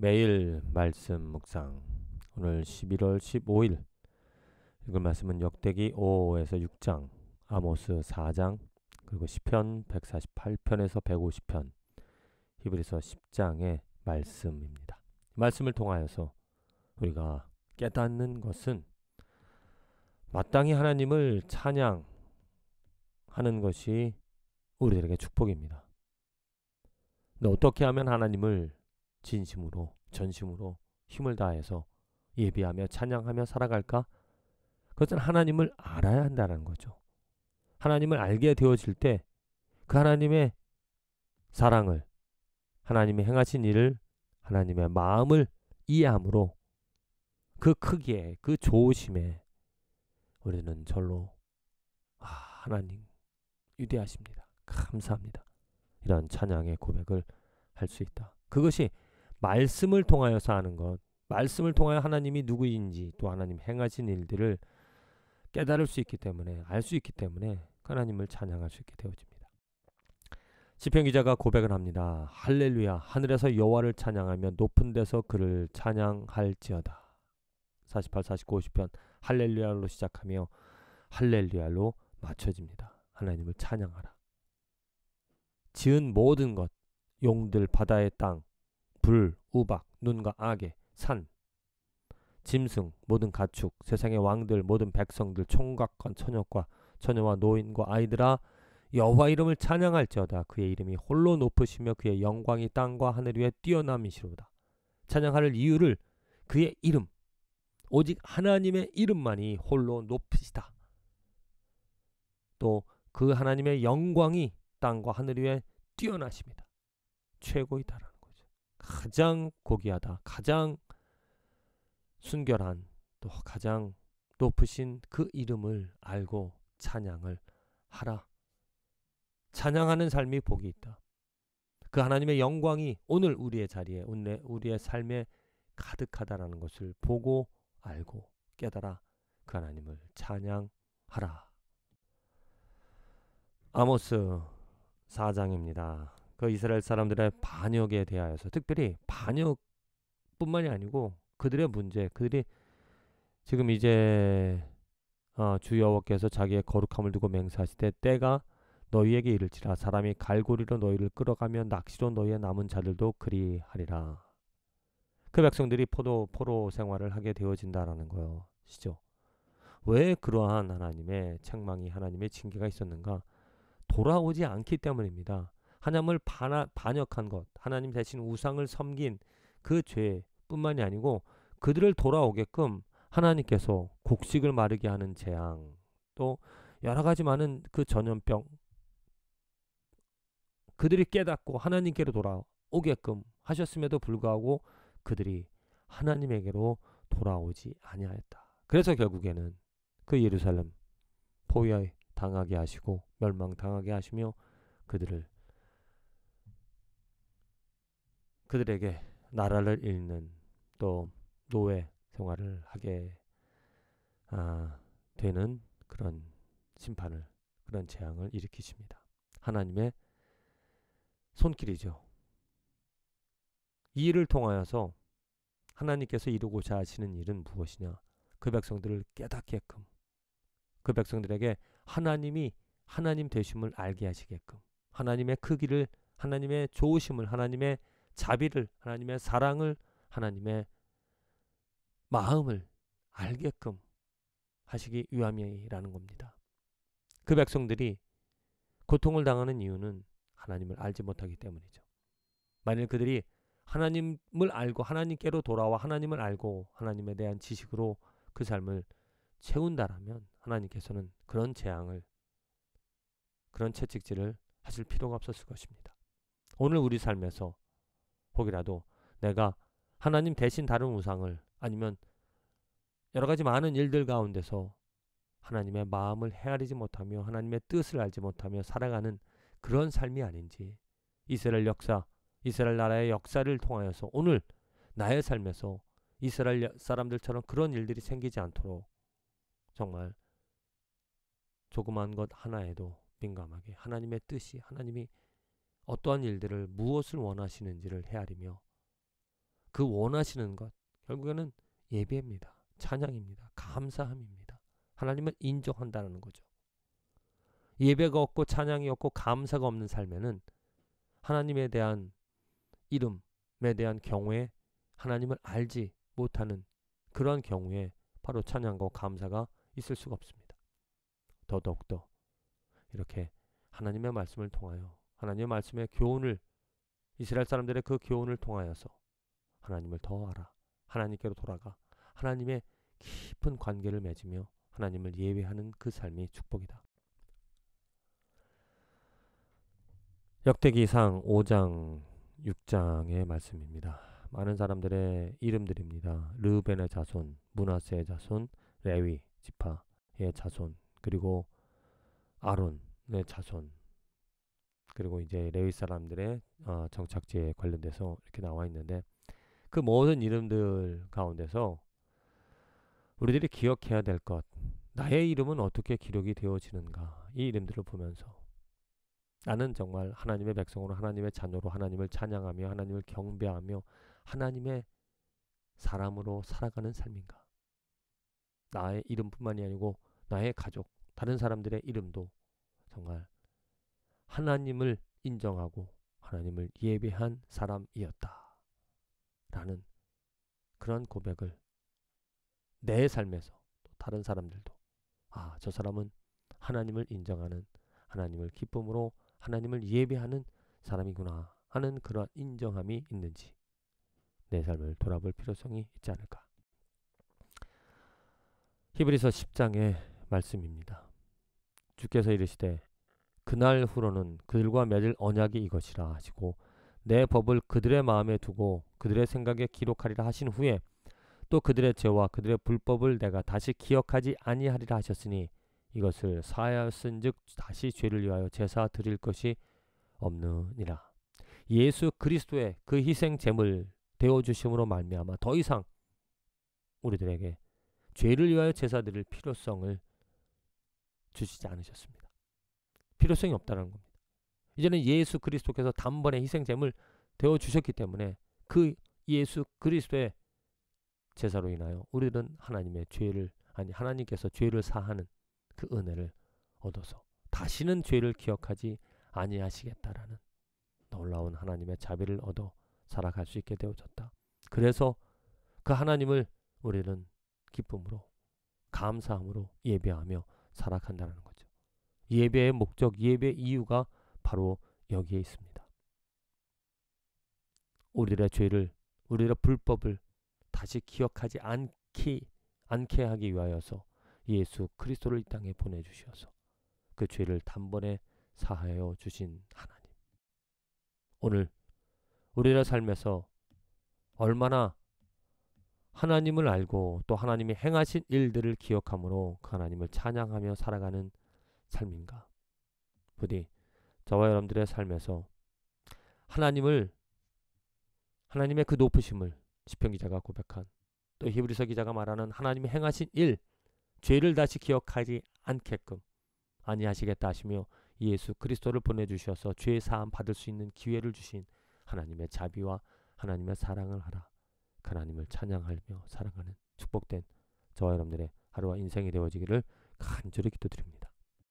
매일 말씀 묵상 오늘 11월 15일 읽을 말씀은 역대기 5에서 6장 아모스 4장 그리고 1 0편 148편에서 150편 히브리서 10장의 말씀입니다. 말씀을 통하여서 우리가 깨닫는 것은 마땅히 하나님을 찬양하는 것이 우리들에게 축복입니다. 근데 어떻게 하면 하나님을 진심으로, 전심으로 힘을 다해서 예비하며 찬양하며 살아갈까? 그것은 하나님을 알아야 한다는 거죠. 하나님을 알게 되어질 때 그 하나님의 사랑을, 하나님의 행하신 일을, 하나님의 마음을 이해함으로 그 크기에, 그조심에 우리는 절로 아, 하나님 유대하십니다 감사합니다. 이런 찬양의 고백을 할 수 있다. 그것이 말씀을 통하여서 하는 것, 말씀을 통하여 하나님이 누구인지 또 하나님 행하신 일들을 깨달을 수 있기 때문에 알 수 있기 때문에 하나님을 찬양할 수 있게 되어집니다. 시편 기자가 고백을 합니다. 할렐루야 하늘에서 여호와를 찬양하며 높은 데서 그를 찬양할지어다. 48, 49, 50편 할렐루야로 시작하며 할렐루야로 맞춰집니다. 하나님을 찬양하라. 지은 모든 것, 용들, 바다의 땅, 불, 우박, 눈과 악의, 산, 짐승, 모든 가축, 세상의 왕들, 모든 백성들, 총각과 처녀과 처녀와 노인과 아이들아 여호와 이름을 찬양할지어다 그의 이름이 홀로 높으시며 그의 영광이 땅과 하늘 위에 뛰어남이시로다 찬양할 이유를 그의 이름 오직 하나님의 이름만이 홀로 높으시다 또 그 하나님의 영광이 땅과 하늘 위에 뛰어나십니다 최고이다라는 가장 고귀하다, 가장 순결한 또 가장 높으신 그 이름을 알고 찬양을 하라. 찬양하는 삶이 복이 있다. 그 하나님의 영광이 오늘 우리의 자리에, 오늘 우리의 삶에 가득하다라는 것을 보고 알고 깨달아 그 하나님을 찬양하라. 아모스 4장입니다. 그 이스라엘 사람들의 반역에 대하여서 특별히 반역뿐만이 아니고 그들의 문제, 그들이 지금 이제 어, 주 여호와께서 자기의 거룩함을 두고 맹세하시되 때가 너희에게 이를지라 사람이 갈고리로 너희를 끌어가며 낚시로 너희의 남은 자들도 그리하리라. 그 백성들이 포도 포로 생활을 하게 되어진다라는 것이죠. 왜 그러한 하나님의 책망이 하나님의 징계가 있었는가? 돌아오지 않기 때문입니다. 하나님을 반역한 것, 하나님 대신 우상을 섬긴 그 죄뿐만이 아니고 그들을 돌아오게끔 하나님께서 곡식을 마르게 하는 재앙, 또 여러 가지 많은 그 전염병, 그들이 깨닫고 하나님께로 돌아오게끔 하셨음에도 불구하고 그들이 하나님에게로 돌아오지 아니하였다. 그래서 결국에는 그 예루살렘 포위에 당하게 하시고 멸망당하게 하시며 그들을 그들에게 나라를 잃는 또 노예 생활을 하게 아, 되는 그런 심판을 그런 재앙을 일으키십니다. 하나님의 손길이죠. 이 일을 통하여서 하나님께서 이루고자 하시는 일은 무엇이냐? 그 백성들을 깨닫게끔, 그 백성들에게 하나님이 하나님 되심을 알게 하시게끔, 하나님의 크기를, 하나님의 좋으심을, 하나님의 자비를 하나님의 사랑을 하나님의 마음을 알게끔 하시기 위함이라는 겁니다. 그 백성들이 고통을 당하는 이유는 하나님을 알지 못하기 때문이죠. 만일 그들이 하나님을 알고 하나님께로 돌아와 하나님을 알고 하나님에 대한 지식으로 그 삶을 채운다라면 하나님께서는 그런 재앙을 그런 채찍질을 하실 필요가 없었을 것입니다. 오늘 우리 삶에서 복이라도 내가 하나님 대신 다른 우상을 아니면 여러 가지 많은 일들 가운데서 하나님의 마음을 헤아리지 못하며 하나님의 뜻을 알지 못하며 살아가는 그런 삶이 아닌지 이스라엘 역사, 이스라엘 나라의 역사를 통하여서 오늘 나의 삶에서 이스라엘 사람들처럼 그런 일들이 생기지 않도록 정말 조그만 것 하나에도 민감하게 하나님의 뜻이 하나님이 어떠한 일들을 무엇을 원하시는지를 헤아리며 그 원하시는 것 결국에는 예배입니다. 찬양입니다. 감사함입니다. 하나님을 인정한다는 거죠. 예배가 없고 찬양이 없고 감사가 없는 삶에는 하나님에 대한 이름에 대한 경우에 하나님을 알지 못하는 그러한 경우에 바로 찬양과 감사가 있을 수가 없습니다. 더더욱더 이렇게 하나님의 말씀을 통하여 하나님의 말씀의 교훈을 이스라엘 사람들의 그 교훈을 통하여서 하나님을 더 알아. 하나님께로 돌아가. 하나님의 깊은 관계를 맺으며 하나님을 예외하는 그 삶이 축복이다. 역대기상 5장 6장의 말씀입니다. 많은 사람들의 이름들입니다. 르벤의 자손, 문하세의 자손, 레위 지파의 자손, 그리고 아론의 자손, 그리고 이제 레위 사람들의 어, 정착지에 관련돼서 이렇게 나와 있는데 그 모든 이름들 가운데서 우리들이 기억해야 될 것, 나의 이름은 어떻게 기록이 되어지는가, 이 이름들을 보면서 나는 정말 하나님의 백성으로 하나님의 자녀로 하나님을 찬양하며 하나님을 경배하며 하나님의 사람으로 살아가는 삶인가? 나의 이름뿐만이 아니고 나의 가족, 다른 사람들의 이름도 정말 하나님을 인정하고 하나님을 예배한 사람이었다. 라는 그런 고백을 내 삶에서 또 다른 사람들도 아, 저 사람은 하나님을 인정하는 하나님을 기쁨으로 하나님을 예배하는 사람이구나 하는 그러 인정함이 있는지 내 삶을 돌아볼 필요성이 있지 않을까. 히브리서 10장의 말씀입니다. 주께서 이르시되 그날 후로는 그들과 맺을 언약이 이것이라 하시고 내 법을 그들의 마음에 두고 그들의 생각에 기록하리라 하신 후에 또 그들의 죄와 그들의 불법을 내가 다시 기억하지 아니하리라 하셨으니 이것을 사하였은즉 다시 죄를 위하여 제사 드릴 것이 없느니라. 예수 그리스도의 그 희생 제물 되어 주심으로 말미암아 더 이상 우리들에게 죄를 위하여 제사 드릴 필요성을 주시지 않으셨습니다. 필요성이 없다는 겁니다. 이제는 예수 그리스도께서 단번에 희생제물 되어 주셨기 때문에 그 예수 그리스도의 제사로 인하여 우리는 하나님의 죄를 아니 하나님께서 죄를 사하는 그 은혜를 얻어서 다시는 죄를 기억하지 아니하시겠다라는 놀라운 하나님의 자비를 얻어 살아갈 수 있게 되어졌다. 그래서 그 하나님을 우리는 기쁨으로 감사함으로 예배하며 살아간다는 것. 예배의 목적, 예배 이유가 바로 여기에 있습니다. 우리들의 죄를, 우리들의 불법을 다시 기억하지 않기, 않게 하기 위하여서 예수 그리스도를 이 땅에 보내주시서그 죄를 단번에 사하여 주신 하나님. 오늘 우리의 삶에서 얼마나 하나님을 알고 또 하나님이 행하신 일들을 기억함으로 그 하나님을 찬양하며 살아가는 삶인가? 부디 저와 여러분들의 삶에서 하나님을 하나님의 그 높으심을 시편 기자가 고백한 또 히브리서 기자가 말하는 하나님이 행하신 일 죄를 다시 기억하지 않게끔 아니하시겠다 하시며 예수 그리스도를 보내주셔서 죄 사함 받을 수 있는 기회를 주신 하나님의 자비와 하나님의 사랑을 하라 그 하나님을 찬양하며 사랑하는 축복된 저와 여러분들의 하루와 인생이 되어지기를 간절히 기도드립니다.